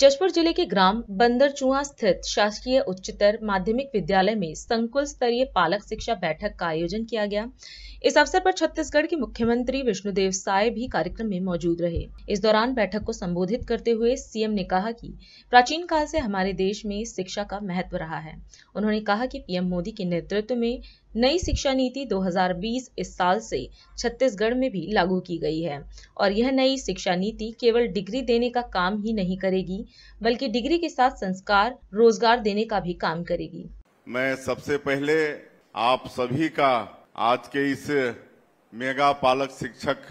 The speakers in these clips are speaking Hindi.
जशपुर जिले के ग्राम बंदरचुआ स्थित शासकीय उच्चतर माध्यमिक विद्यालय में संकुल स्तरीय पालक शिक्षा बैठक का आयोजन किया गया इस अवसर पर छत्तीसगढ़ के मुख्यमंत्री विष्णुदेव साय भी कार्यक्रम में मौजूद रहे इस दौरान बैठक को संबोधित करते हुए सीएम ने कहा कि प्राचीन काल से हमारे देश में शिक्षा का महत्व रहा है उन्होंने कहा कि पीएम मोदी के नेतृत्व में नई शिक्षा नीति 2020 इस साल से छत्तीसगढ़ में भी लागू की गई है और यह नई शिक्षा नीति केवल डिग्री देने का काम ही नहीं करेगी बल्कि डिग्री के साथ संस्कार रोजगार देने का भी काम करेगी मैं सबसे पहले आप सभी का आज के इस मेगा पालक शिक्षक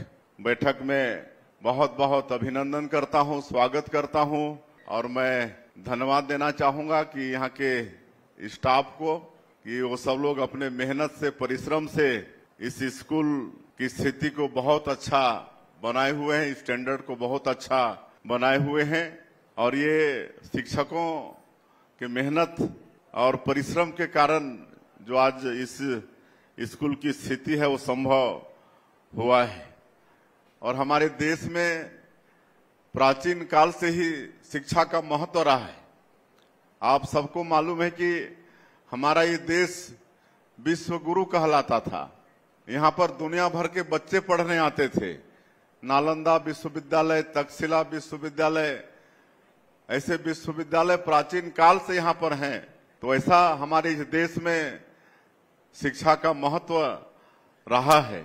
बैठक में बहुत बहुत अभिनंदन करता हूं, स्वागत करता हूं और मैं धन्यवाद देना चाहूंगा कि यहाँ के स्टाफ को कि वो सब लोग अपने मेहनत से परिश्रम से इस स्कूल की स्थिति को बहुत अच्छा बनाए हुए हैं स्टैंडर्ड को बहुत अच्छा बनाए हुए हैं और ये शिक्षकों के मेहनत और परिश्रम के कारण जो आज इस स्कूल की स्थिति है वो संभव हुआ है और हमारे देश में प्राचीन काल से ही शिक्षा का महत्व रहा है आप सबको मालूम है कि हमारा ये देश विश्व गुरु कहलाता था यहाँ पर दुनिया भर के बच्चे पढ़ने आते थे नालंदा विश्वविद्यालय तक्षशिला विश्वविद्यालय ऐसे विश्वविद्यालय प्राचीन काल से यहाँ पर हैं तो ऐसा हमारे इस देश में शिक्षा का महत्व रहा है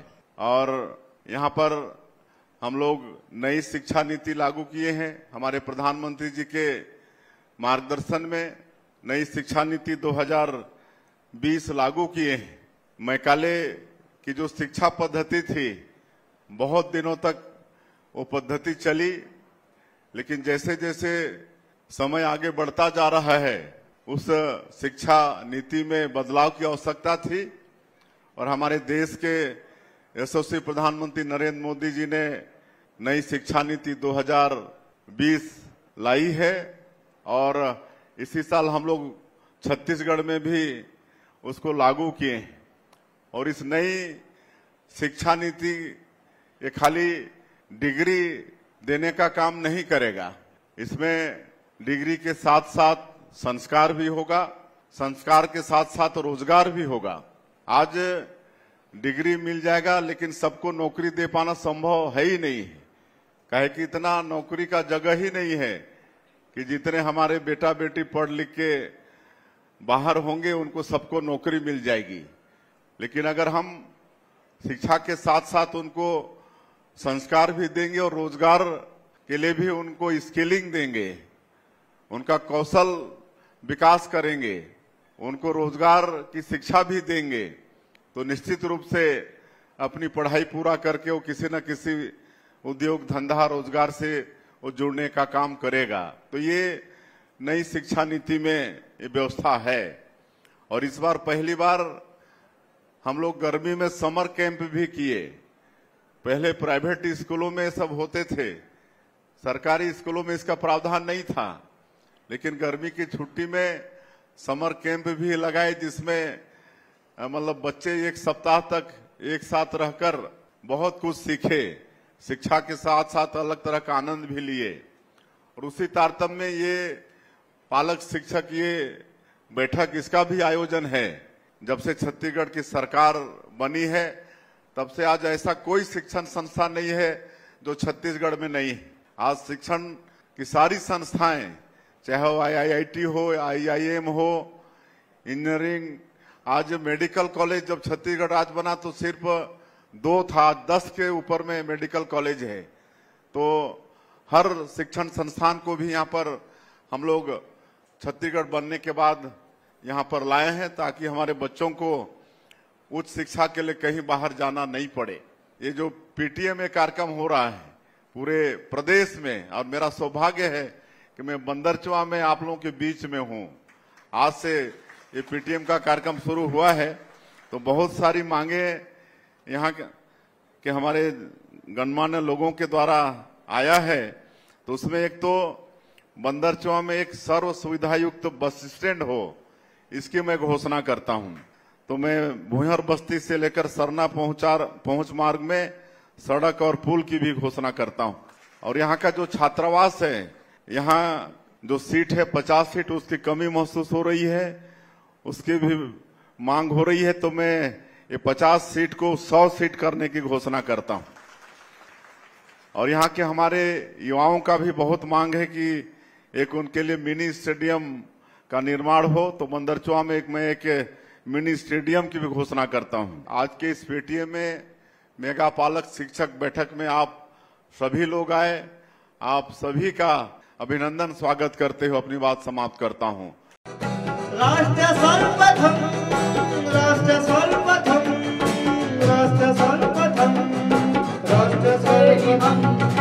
और यहाँ पर हम लोग नई शिक्षा नीति लागू किए हैं हमारे प्रधानमंत्री जी के मार्गदर्शन में नई शिक्षा नीति 2020 लागू किए हैं मैकाले की जो शिक्षा पद्धति थी बहुत दिनों तक वो पद्धति चली लेकिन जैसे जैसे समय आगे बढ़ता जा रहा है उस शिक्षा नीति में बदलाव की आवश्यकता थी और हमारे देश के यशस्वी प्रधानमंत्री नरेंद्र मोदी जी ने नई शिक्षा नीति 2020 लाई है और इसी साल हम लोग छत्तीसगढ़ में भी उसको लागू किए और इस नई शिक्षा नीति ये खाली डिग्री देने का काम नहीं करेगा इसमें डिग्री के साथ साथ संस्कार भी होगा संस्कार के साथ साथ रोजगार भी होगा आज डिग्री मिल जाएगा लेकिन सबको नौकरी दे पाना संभव है ही नहीं कहे कि इतना नौकरी का जगह ही नहीं है कि जितने हमारे बेटा बेटी पढ़ लिख के बाहर होंगे उनको सबको नौकरी मिल जाएगी लेकिन अगर हम शिक्षा के साथ साथ उनको संस्कार भी देंगे और रोजगार के लिए भी उनको स्किलिंग देंगे उनका कौशल विकास करेंगे उनको रोजगार की शिक्षा भी देंगे तो निश्चित रूप से अपनी पढ़ाई पूरा करके वो किसी न किसी उद्योग धंधा रोजगार से वो जुड़ने का काम करेगा तो ये नई शिक्षा नीति में ये व्यवस्था है और इस बार पहली बार हम लोग गर्मी में समर कैंप भी किए पहले प्राइवेट स्कूलों में सब होते थे सरकारी स्कूलों में इसका प्रावधान नहीं था लेकिन गर्मी की छुट्टी में समर कैंप भी लगाए जिसमें मतलब बच्चे एक सप्ताह तक एक साथ रहकर बहुत कुछ सीखे शिक्षा के साथ साथ अलग तरह का आनंद भी लिए और उसी तारतम्य में ये पालक शिक्षक ये बैठक इसका भी आयोजन है जब से छत्तीसगढ़ की सरकार बनी है तब से आज ऐसा कोई शिक्षण संस्था नहीं है जो छत्तीसगढ़ में नहीं है आज शिक्षण की सारी संस्थाएं चाहे वो आईआईटी हो आईआईएम हो इंजीनियरिंग आज मेडिकल कॉलेज जब छत्तीसगढ़ आज बना तो सिर्फ दो था दस के ऊपर में मेडिकल कॉलेज है तो हर शिक्षण संस्थान को भी यहाँ पर हम लोग छत्तीसगढ़ बनने के बाद यहाँ पर लाए हैं ताकि हमारे बच्चों को उच्च शिक्षा के लिए कहीं बाहर जाना नहीं पड़े ये जो पीटीए में कार्यक्रम हो रहा है पूरे प्रदेश में और मेरा सौभाग्य है कि मैं बंदरचुआ में आप लोगों के बीच में हूँ आज से ये पीटीएम का कार्यक्रम शुरू हुआ है तो बहुत सारी मांगे यहाँ के हमारे गणमान्य लोगों के द्वारा आया है तो उसमें एक तो बंदरचवा में एक सर्व सुविधा युक्त बस स्टैंड हो इसकी मैं घोषणा करता हूँ तो मैं भूहर बस्ती से लेकर सरना पहुंचार पहुंच मार्ग में सड़क और पुल की भी घोषणा करता हूँ और यहाँ का जो छात्रावास है यहाँ जो सीट है पचास सीट उसकी कमी महसूस हो रही है उसकी भी मांग हो रही है तो मैं ये 50 सीट को 100 सीट करने की घोषणा करता हूं और यहाँ के हमारे युवाओं का भी बहुत मांग है कि एक उनके लिए मिनी स्टेडियम का निर्माण हो तो मंदरचुआ में एक मैं एक मिनी स्टेडियम की भी घोषणा करता हूँ आज के इस पेटीएम में मेगा पालक शिक्षक बैठक में आप सभी लोग आए आप सभी का अभिनंदन स्वागत करते हुए अपनी बात समाप्त करता हूँ